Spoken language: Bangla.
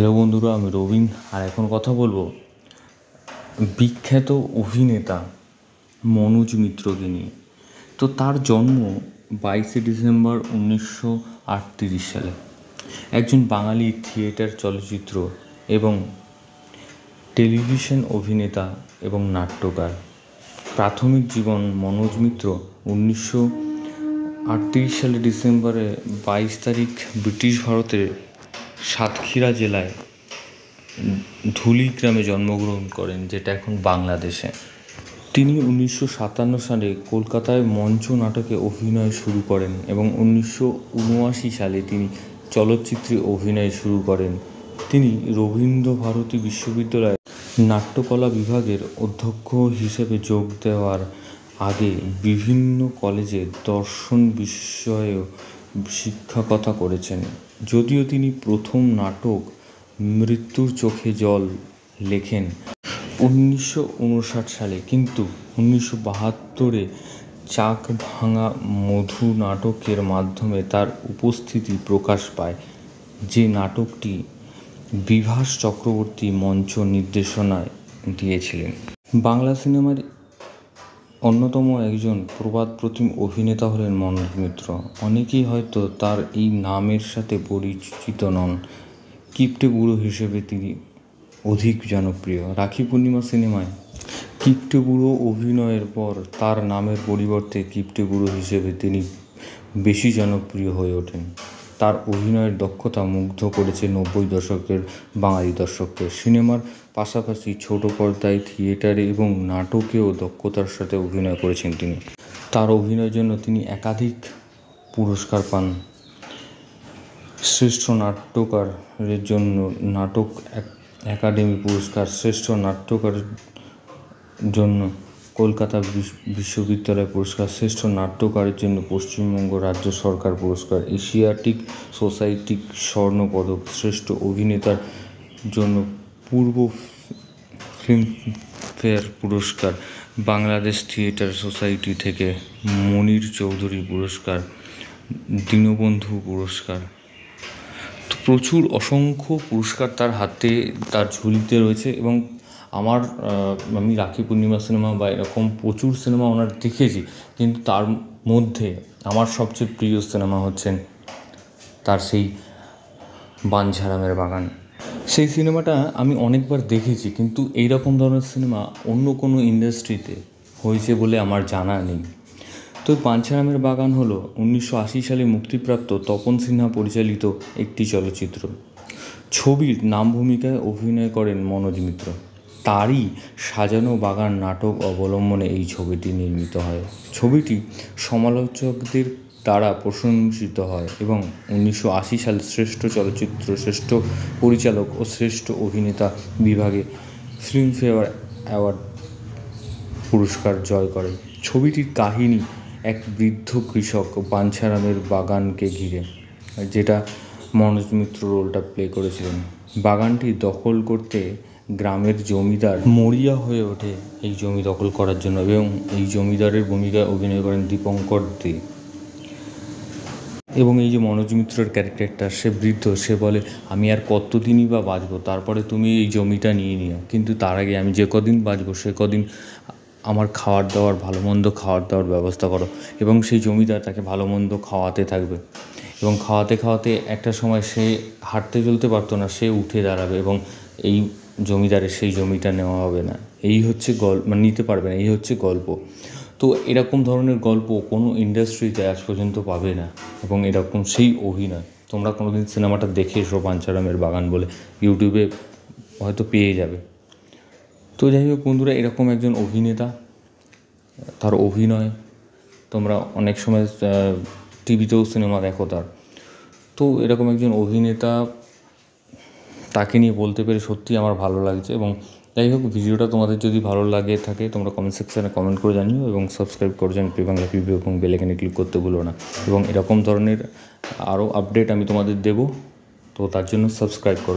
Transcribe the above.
হ্যালো বন্ধুরা আমি রবিন আর এখন কথা বলবো বিখ্যাত অভিনেতা মনোজ মিত্রকে নিয়ে তো তার জন্ম বাইশে ডিসেম্বর উনিশশো সালে একজন বাঙালি থিয়েটার চলচ্চিত্র এবং টেলিভিশন অভিনেতা এবং নাট্যকার প্রাথমিক জীবন মনোজ মিত্র উনিশশো আটত্রিশ সালে ডিসেম্বরে বাইশ তারিখ ব্রিটিশ ভারতের সাতক্ষীরা জেলায় ধুলি গ্রামে জন্মগ্রহণ করেন যেটা এখন বাংলাদেশে তিনি উনিশশো সাতান্ন সালে কলকাতায় মঞ্চ নাটকে অভিনয় শুরু করেন এবং উনিশশো সালে তিনি চলচ্চিত্রে অভিনয় শুরু করেন তিনি রবীন্দ্রভারতী বিশ্ববিদ্যালয়ে নাট্যকলা বিভাগের অধ্যক্ষ হিসেবে যোগ দেওয়ার আগে বিভিন্ন কলেজে দর্শন বিষয়েও শিক্ষকতা করেছেন যদিও তিনি প্রথম নাটক মৃত্যুর চোখে জল লেখেন উনিশশো উনষাট সালে কিন্তু উনিশশো বাহাত্তরে চাক ভাঙা মধু নাটকের মাধ্যমে তার উপস্থিতি প্রকাশ পায় যে নাটকটি বিভাস চক্রবর্তী মঞ্চ নির্দেশনায় দিয়েছিলেন বাংলা সিনেমার অন্যতম একজন প্রবাদ প্রতিম অভিনেতা হলেন মনোজ মিত্র অনেকেই হয়তো তার এই নামের সাথে পরিচিত নন কিপটে বুড়ো হিসেবে তিনি অধিক জনপ্রিয় রাখি পূর্ণিমা সিনেমায় কিপটে বুড়ো অভিনয়ের পর তার নামের পরিবর্তে কিপটে বুড়ো হিসেবে তিনি বেশি জনপ্রিয় হয়ে ওঠেন তার অভিনয়ের দক্ষতা মুগ্ধ করেছে নব্বই দশকের বাঙালি দর্শককে সিনেমার পাশাপাশি ছোট পর্দায় থিয়েটারে এবং নাটকেও দক্ষতার সাথে অভিনয় করেছেন তিনি তার অভিনয়ের জন্য তিনি একাধিক পুরস্কার পান শ্রেষ্ঠ নাট্যকারের জন্য নাটক অ্যাকাডেমি পুরস্কার শ্রেষ্ঠ নাট্যকারের জন্য কলকাতা বিশ্ববিদ্যালয় পুরস্কার শ্রেষ্ঠ নাট্যকারের জন্য পশ্চিমবঙ্গ রাজ্য সরকার পুরস্কার এশিয়াটিক সোসাইটি স্বর্ণপদক শ্রেষ্ঠ অভিনেতার জন্য পূর্ব ফিল্মফেয়ার পুরস্কার বাংলাদেশ থিয়েটার সোসাইটি থেকে মনির চৌধুরী পুরস্কার দীনবন্ধু পুরস্কার প্রচুর অসংখ্য পুরস্কার তার হাতে তার ঝুলিতে রয়েছে এবং আমার আমি রাখি পূর্ণিমা সিনেমা বা এরকম প্রচুর সিনেমা ওনার দেখেছি কিন্তু তার মধ্যে আমার সবচেয়ে প্রিয় সিনেমা হচ্ছেন তার সেই বাঞ্ছারামের বাগান সেই সিনেমাটা আমি অনেকবার দেখেছি কিন্তু এইরকম ধরনের সিনেমা অন্য কোনো ইন্ডাস্ট্রিতে হয়েছে বলে আমার জানা নেই তো পাঞ্ছারামের বাগান হলো উনিশশো আশি সালে মুক্তিপ্রাপ্ত তপন সিনহা পরিচালিত একটি চলচ্চিত্র ছবির নাম ভূমিকায় অভিনয় করেন মনোজ মিত্র তারই সাজানো বাগান নাটক অবলম্বনে এই ছবিটি নির্মিত হয় ছবিটি সমালোচকদের দ্বারা প্রশংসিত হয় এবং উনিশশো আশি সাল শ্রেষ্ঠ চলচ্চিত্র শ্রেষ্ঠ পরিচালক ও শ্রেষ্ঠ অভিনেতা বিভাগে ফিল্মফেয়ার অ্যাওয়ার্ড পুরস্কার জয় করে ছবিটির কাহিনী এক বৃদ্ধ কৃষক বাঞ্ছারামের বাগানকে ঘিরে যেটা মনোজ মিত্র রোলটা প্লে করেছিলেন বাগানটি দখল করতে গ্রামের জমিদার মরিয়া হয়ে ওঠে এই জমি দখল করার জন্য এবং এই জমিদারের ভূমিকায় অভিনয় করেন দীপঙ্কর দে এবং এই যে মনোজ মিত্রর ক্যারেক্টারটা সে বৃদ্ধ সে বলে আমি আর কতদিনই বা বাঁচবো তারপরে তুমি এই জমিটা নিয়ে নিও কিন্তু তার আগে আমি যে কদিন বাঁচবো সে কদিন আমার খাওয়ার দাওয়ার ভালো মন্দ খাওয়ার দাওয়ার ব্যবস্থা করো এবং সেই জমিদার তাকে ভালো মন্দ খাওয়াতে থাকবে এবং খাওয়াতে খাওয়াতে একটা সময় সে হাঁটতে চলতে পারতো না সে উঠে দাঁড়াবে এবং এই জমিদারের সেই জমিটা নেওয়া হবে না এই হচ্ছে গল্প মানে নিতে পারবে না এই হচ্ছে গল্প তো এরকম ধরনের গল্প কোনো ইন্ডাস্ট্রিতে আজ পর্যন্ত পাবে না এবং এরকম সেই অভিনয় তোমরা কোনো দিন সিনেমাটা দেখে এসো পাঞ্চারামের বাগান বলে ইউটিউবে হয়তো পেয়ে যাবে তো যাই হোক বন্ধুরা এরকম একজন অভিনেতা তার অভিনয় তোমরা অনেক সময় টিভিতেও সিনেমা দেখো তার তো এরকম একজন অভিনেতা তাকে নিয়ে বলতে পেরে সত্যিই আমার ভালো লাগছে এবং যাই হোক ভিডিওটা তোমাদের যদি ভালো লাগে থাকে তোমরা কমেন্ট সেকশানে কমেন্ট করে জানিও এবং সাবস্ক্রাইব করে জানিও পি বাংলা পিভি এবং বেলেকানে ক্লিক করতে ভুলো না এবং এরকম ধরনের আরও আপডেট আমি তোমাদের দেবো তো তার জন্য সাবস্ক্রাইব করো